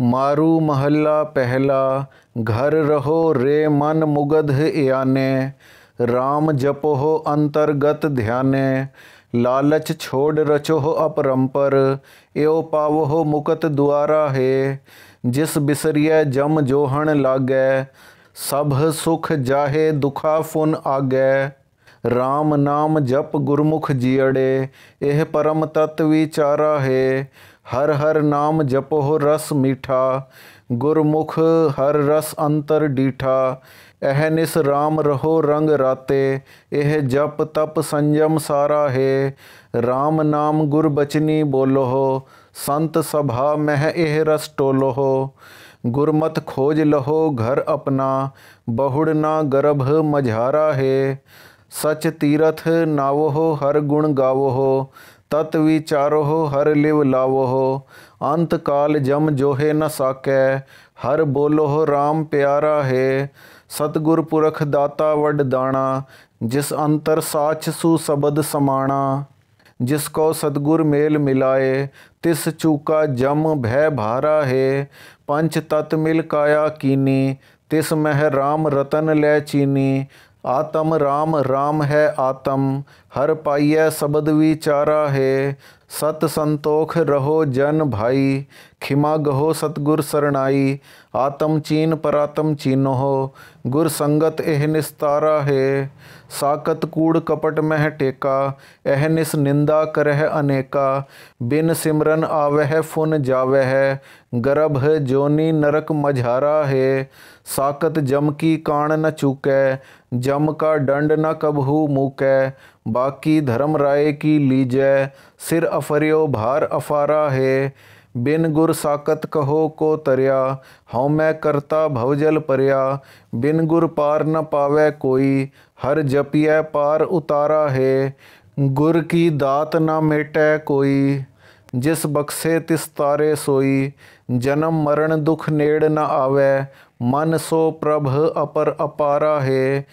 ਮਾਰੂ ਮਹੱਲਾ ਪਹਿਲਾ ਘਰ ਰਹੋ ਰੇ ਮਨ ਮੁਗਧ ਇਆਨੇ RAM ਜਪੋ ਅੰਤਰਗਤ ਧਿਆਨੇ ਲਾਲਚ ਛੋੜ ਰਚੋ ਅਪਰੰਪਰ ਇਓ ਪਾਵੋ ਮੁਕਤ ਦੁਆਰਾ ਹੈ ਜਿਸ ਬਿਸਰੀਐ ਜਮ ਜੋਹਣ ਲਾਗੈ ਸਭ ਸੁਖ ਜਾਹੇ ਦੁਖਾ ਫੁਨ ਆਗੈ RAM ਨਾਮ ਜਪ ਗੁਰਮੁਖ ਜੀੜੇ ਇਹ ਪਰਮ ਤਤ ਵਿਚਾਰਾ ਹੈ हर हर नाम जपो रस मीठा गुरमुख हर रस अंतर डीठा अहनिस राम रहो रंग राते एह जप तप संयम सारा हे राम नाम गुर बचनी बोलो संत सभा मह एह रस टोलोहो गुरमत खोज लहो घर अपना बहुड़ना गर्भ मझारा है सच तीरथ नावो हर गुण गावो तत् विचारो हर लिव लावो अंत काल जम जोहे न साकै हर बोलो राम प्यारा है सतगुर पुरख दाता दाना जिस अंतर साच सुसबद समाणा जिसको सतगुर मेल मिलाए तिस चूका जम भय भारा है पंच तत् मिल काया कीनी तिस मह राम रतन ले चीनी ਆਤਮ ਰਾਮ ਰਾਮ ਹੈ ਆਤਮ ਹਰ ਪਾਈਐ ਸ਼ਬਦ ਵਿਚਾਰਾ ਹੈ सत संतोख रहो जन भाई खिमा गहो सतगुर शरणाई आतम चीन परातम चीनो हो गुर संगत एह निस्तारा है साकत कूड़ कपट मह टेका एह निस निंदा करह अनेका बिन सिमरन आवह फुन जावह गर्भ जोनी नरक मझारा है साकत जम की काण न चूकै जम का दंड न कबहू मूकै बाकी धर्म राय की लीजय सिर अफरियो भार अफारा है बिन गुर साकत कहो को तरया हौ मैं करता भवजल परिया बिन गुर पार न पावे कोई हर जपिय पार उतारा है गुर की दात न मेटे कोई ਜਿਸ ਬਖਸ਼ੇ ਤਿਸ ਤਾਰੇ ਸੋਈ ਜਨਮ ਮਰਨ ਦੁਖ ਨੇੜ ਨ ਆਵੇ ਮਨ ਸੋ ਪ੍ਰਭ ਅਪਰ ਅਪਾਰਾ ਹੈ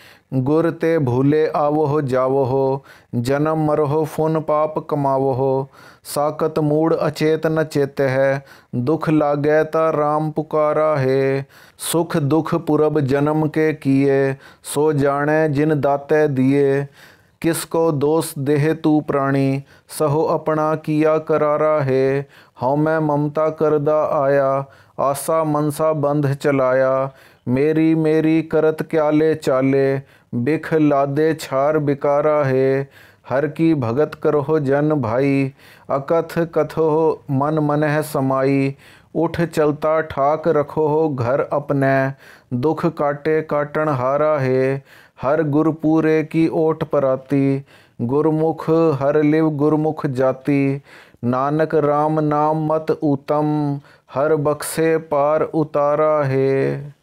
ਗੁਰ ਤੇ ਭੂਲੇ ਆਵੋ ਜਾਵੋ ਜਨਮ ਮਰੋ ਫੁਨ ਪਾਪ ਕਮਾਵੋ ਸਾਕਤ ਮੂੜ ਅਚੇਤ ਨ ਚੇਤ ਹੈ ਦੁਖ ਲਾਗੈ ਤਾ RAM ਪੁਕਾਰਾ ਹੈ ਸੁਖ ਦੁਖ ਪੁਰਬ ਜਨਮ ਕੇ ਕੀਏ ਸੋ ਜਾਣੈ ਜਿਨ ਦਾਤੇ ਦੀਏ किसको दोष देह तू प्राणी सहो अपना किया करारा है हौ मैं ममता करदा आया आशा मनसा बंध चलाया मेरी मेरी करत क्या ले चाले बिख लादे छार बिकारा है हर की भगत करो जन भाई अकथ कथो मन मनह समाई उठ चलता ठाक रखो हो घर अपने दुख काटे काटन हारा है हर गुरपुरे की ओट पर आती गुरमुख हर लिव गुरमुख जाति नानक राम नाम मत उत्तम हर बक्से पार उतारा है